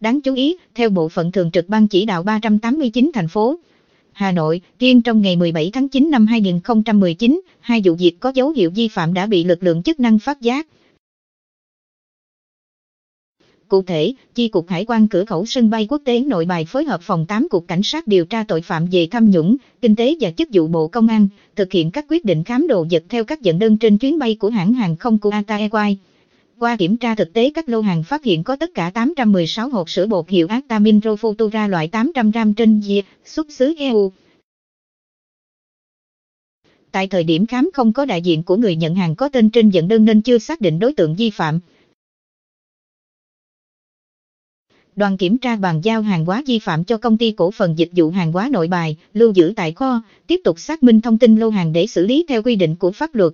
Đáng chú ý, theo Bộ phận Thường trực Ban chỉ đạo 389 thành phố, Hà Nội, riêng trong ngày 17 tháng 9 năm 2019, hai vụ việc có dấu hiệu vi phạm đã bị lực lượng chức năng phát giác. Cụ thể, Chi cục Hải quan cửa khẩu sân bay quốc tế nội bài phối hợp phòng 8 Cục Cảnh sát điều tra tội phạm về tham nhũng, kinh tế và chức vụ Bộ Công an, thực hiện các quyết định khám đồ vật theo các dẫn đơn trên chuyến bay của hãng hàng không của Qatar Airways. Qua kiểm tra thực tế các lô hàng phát hiện có tất cả 816 hộp sữa bột hiệu Actaminrofutura Rofutura loại 800 gram trên dìa, xuất xứ EU. Tại thời điểm khám không có đại diện của người nhận hàng có tên trên dẫn đơn nên chưa xác định đối tượng vi phạm. Đoàn kiểm tra bàn giao hàng hóa vi phạm cho công ty cổ phần dịch vụ hàng hóa nội bài, lưu giữ tại kho, tiếp tục xác minh thông tin lô hàng để xử lý theo quy định của pháp luật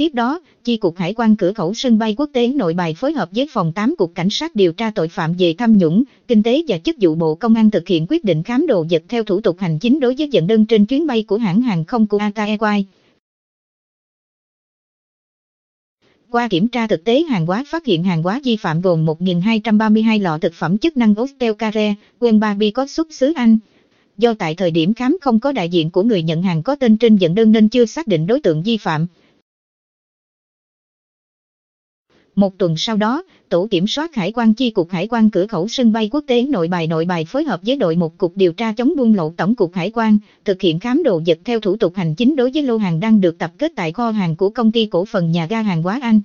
tiếp đó, Chi cục Hải quan cửa khẩu sân bay quốc tế nội bài phối hợp với phòng 8 cục cảnh sát điều tra tội phạm về tham nhũng, kinh tế và chức vụ Bộ Công an thực hiện quyết định khám đồ vật theo thủ tục hành chính đối với dẫn đơn trên chuyến bay của hãng hàng không Kuata Airways. Qua kiểm tra thực tế hàng hóa phát hiện hàng hóa vi phạm gồm 1.232 lọ thực phẩm chức năng Ostel Care, Wembabi có xuất xứ Anh, do tại thời điểm khám không có đại diện của người nhận hàng có tên trên dẫn đơn nên chưa xác định đối tượng vi phạm. Một tuần sau đó, Tổ kiểm soát Hải quan chi cục Hải quan cửa khẩu sân bay quốc tế nội bài nội bài phối hợp với đội một cục điều tra chống buôn lậu Tổng cục Hải quan, thực hiện khám đồ vật theo thủ tục hành chính đối với lô hàng đang được tập kết tại kho hàng của công ty cổ phần nhà ga hàng hóa Anh.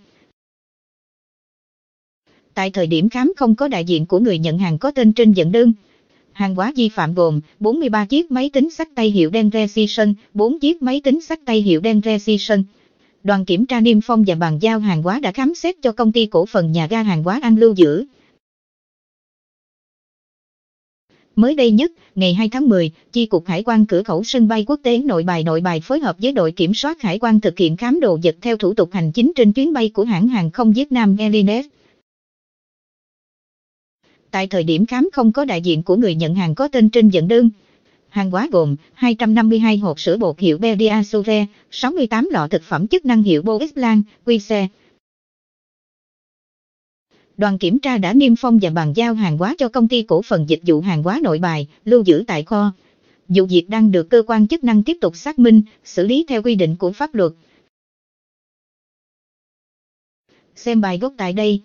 Tại thời điểm khám không có đại diện của người nhận hàng có tên trên dẫn đơn. Hàng hóa vi phạm gồm 43 chiếc máy tính sách tay hiệu Dell Precision, 4 chiếc máy tính sách tay hiệu Dell Precision, đoàn kiểm tra niêm phong và bàn giao hàng hóa đã khám xét cho công ty cổ phần nhà ga hàng hóa Anh Lưu giữ. Mới đây nhất, ngày 2 tháng 10, Chi cục Hải quan cửa khẩu sân bay quốc tế nội bài nội bài phối hợp với đội kiểm soát hải quan thực hiện khám đồ vật theo thủ tục hành chính trên chuyến bay của hãng hàng không Việt Nam Airlines. Tại thời điểm khám không có đại diện của người nhận hàng có tên trên dẫn đơn, hàng hóa gồm 252 hộp sữa bột hiệu Pediasure, 68 lọ thực phẩm chức năng hiệu Boislan, QC. Đoàn kiểm tra đã niêm phong và bàn giao hàng hóa cho công ty cổ phần dịch vụ hàng hóa nội bài, lưu giữ tại kho. Vụ việc đang được cơ quan chức năng tiếp tục xác minh, xử lý theo quy định của pháp luật. Xem bài gốc tại đây.